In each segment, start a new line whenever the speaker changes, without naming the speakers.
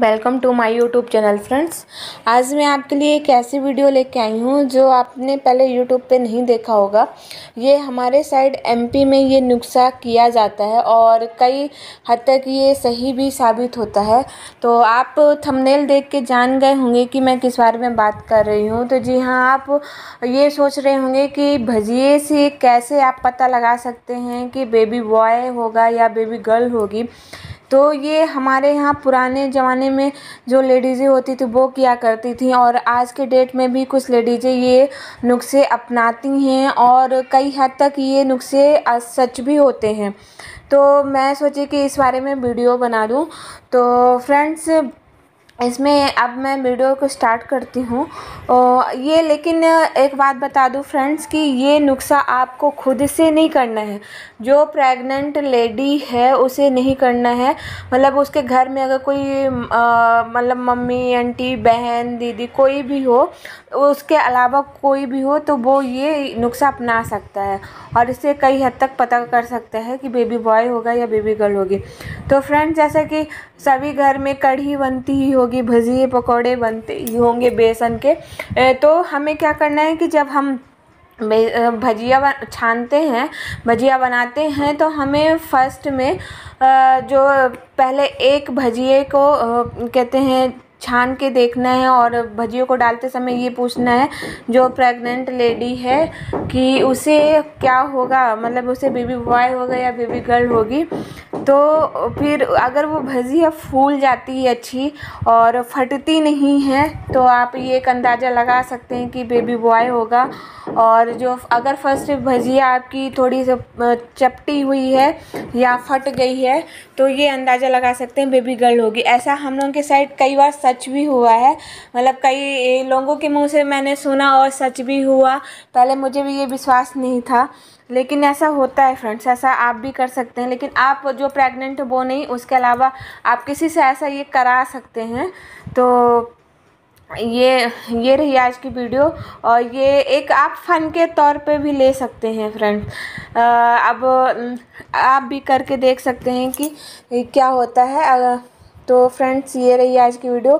welcome to my YouTube channel friends आज मैं आपके लिए एक ऐसी वीडियो लेके आई हूँ जो आपने पहले यूट्यूब पे नहीं देखा होगा ये हमारे साइड एमपी में ये नुस्खा किया जाता है और कई हद तक ये सही भी साबित होता है तो आप थंबनेल देख के जान गए होंगे कि मैं किस बारे में बात कर रही हूँ तो जी हाँ आप ये सोच रहे होंगे कि भजिए से कैसे आप पता लगा सकते हैं कि बेबी बॉय होगा या बेबी गर्ल होगी तो ये हमारे यहाँ पुराने ज़माने में जो लेडीज़ें होती थी वो किया करती थी और आज के डेट में भी कुछ लेडीज़ें ये नुस्खे अपनाती हैं और कई हद तक ये नुस्खे सच भी होते हैं तो मैं सोची कि इस बारे में वीडियो बना दूँ तो फ्रेंड्स इसमें अब मैं वीडियो को स्टार्ट करती हूँ ये लेकिन एक बात बता दूँ फ्रेंड्स कि ये नुस्खा आपको खुद से नहीं करना है जो प्रेग्नेंट लेडी है उसे नहीं करना है मतलब उसके घर में अगर कोई मतलब मम्मी आंटी बहन दीदी कोई भी हो उसके अलावा कोई भी हो तो वो ये नुस्खा अपना सकता है और इससे कई हद तक पता कर सकता है कि बेबी बॉय होगा या बेबी गर्ल होगी तो फ्रेंड्स जैसा कि सभी घर में कढ़ी बनती ही हो होगी भजिए पकौड़े बनते ही होंगे बेसन के तो हमें क्या करना है कि जब हम भजिया छानते हैं भजिया बनाते हैं तो हमें फर्स्ट में जो पहले एक भजिए को कहते हैं छान के देखना है और भजियों को डालते समय ये पूछना है जो प्रेग्नेंट लेडी है कि उसे क्या होगा मतलब उसे बेबी बॉय होगा या बेबी गर्ल होगी तो फिर अगर वो भजिया फूल जाती है अच्छी और फटती नहीं है तो आप ये एक अंदाज़ा लगा सकते हैं कि बेबी बॉय होगा और जो अगर फर्स्ट भजिया आपकी थोड़ी सी चपटी हुई है या फट गई है तो ये अंदाज़ा लगा सकते हैं बेबी गर्ल होगी ऐसा हम लोगों के साइड कई बार सच भी हुआ है मतलब कई लोगों के मुँह से मैंने सुना और सच भी हुआ पहले मुझे भी ये विश्वास नहीं था लेकिन ऐसा होता है फ्रेंड्स ऐसा आप भी कर सकते हैं लेकिन आप जो प्रेग्नेंट वो नहीं उसके अलावा आप किसी से ऐसा ये करा सकते हैं तो ये ये रही आज की वीडियो और ये एक आप फन के तौर पे भी ले सकते हैं फ्रेंड अब आप भी करके देख सकते हैं कि क्या होता है तो फ्रेंड्स ये रही आज की वीडियो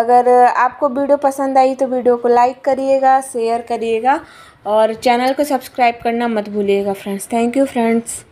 अगर आपको वीडियो पसंद आई तो वीडियो को लाइक करिएगा शेयर करिएगा और चैनल को सब्सक्राइब करना मत भूलिएगा फ्रेंड्स थैंक यू फ्रेंड्स